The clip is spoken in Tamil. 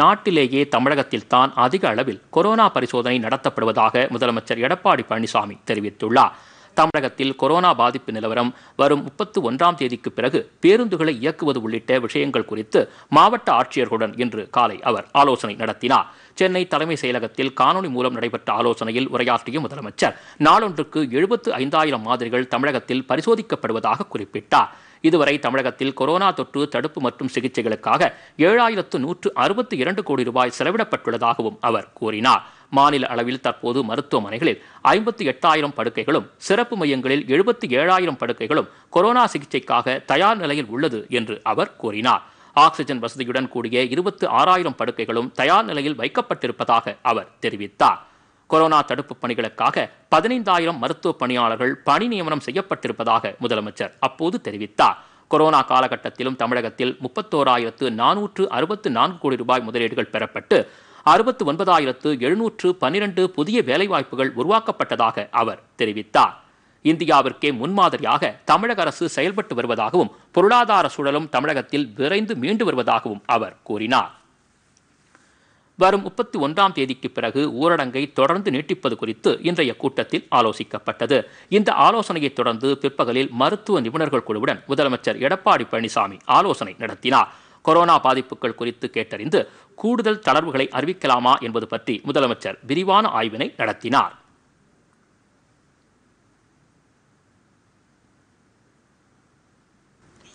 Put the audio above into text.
நாட்டிலேயே தமிழகத்தில்தான் அதிக அளவில் கொரோனா பரிசோதனை நடத்தப்படுவதாக முதலமைச்சர் எடப்பாடி பழனிசாமி தெரிவித்துள்ளார் தமிழகத்தில் கொரோனா பாதிப்பு நிலவரம் வரும் முப்பத்தி ஒன்றாம் தேதிக்கு பிறகு பேருந்துகளை இயக்குவது உள்ளிட்ட விஷயங்கள் குறித்து மாவட்ட ஆட்சியர்களுடன் இன்று காலை அவர் ஆலோசனை நடத்தினார் சென்னை தலைமை செயலகத்தில் காணொலி மூலம் நடைபெற்ற ஆலோசனையில் உரையாற்றிய முதலமைச்சர் நாளொன்றுக்கு எழுபத்து ஐந்தாயிரம் மாதிரிகள் தமிழகத்தில் பரிசோதிக்கப்படுவதாக குறிப்பிட்டார் இதுவரை தமிழகத்தில் கொரோனா தொற்று தடுப்பு மற்றும் சிகிச்சைகளுக்காக ஏழாயிரத்து நூற்று அறுபத்தி இரண்டு கோடி ரூபாய் செலவிடப்பட்டுள்ளதாகவும் அவர் கூறினார் மாநில அளவில் தற்போது மருத்துவமனைகளில் ஐம்பத்தி எட்டாயிரம் படுக்கைகளும் சிறப்பு மையங்களில் எழுபத்தி ஏழாயிரம் படுக்கைகளும் கொரோனா சிகிச்சைக்காக தயார் நிலையில் உள்ளது என்று அவர் கூறினார் ஆக்சிஜன் வசதியுடன் கூடிய இருபத்தி ஆறாயிரம் படுக்கைகளும் தயார் நிலையில் வைக்கப்பட்டிருப்பதாக அவர் தெரிவித்தார் கொரோனா தடுப்பு பணிகளுக்காக பதினைந்தாயிரம் மருத்துவ பணியாளர்கள் பணி நியமனம் செய்யப்பட்டிருப்பதாக முதலமைச்சர் அப்போது தெரிவித்தார் கொரோனா காலகட்டத்திலும் தமிழகத்தில் முப்பத்தோராயிரத்து நானூற்று அறுபத்து நான்கு கோடி ரூபாய் முதலீடுகள் பெறப்பட்டு அறுபத்து ஒன்பதாயிரத்து எழுநூற்று பன்னிரண்டு புதிய வேலைவாய்ப்புகள் உருவாக்கப்பட்டதாக அவர் தெரிவித்தார் இந்தியாவிற்கே முன்மாதிரியாக தமிழக அரசு செயல்பட்டு வருவதாகவும் பொருளாதார சூழலும் தமிழகத்தில் விரைந்து மீண்டு வருவதாகவும் அவர் கூறினார் வரும் முப்பத்தி ஒன்றாம் தேதிக்கு பிறகு ஊரடங்கை தொடர்ந்து நீட்டிப்பது குறித்து இன்றைய கூட்டத்தில் ஆலோசிக்கப்பட்டது இந்த ஆலோசனையைத் தொடர்ந்து பிற்பகலில் மருத்துவ நிபுணர்கள் குழுவுடன் முதலமைச்சர் எடப்பாடி பழனிசாமி ஆலோசனை நடத்தினார் கொரோனா பாதிப்புகள் குறித்து கேட்டறிந்து கூடுதல் தளர்வுகளை அறிவிக்கலாமா என்பது பற்றி முதலமைச்சர் விரிவான ஆய்வினை நடத்தினார்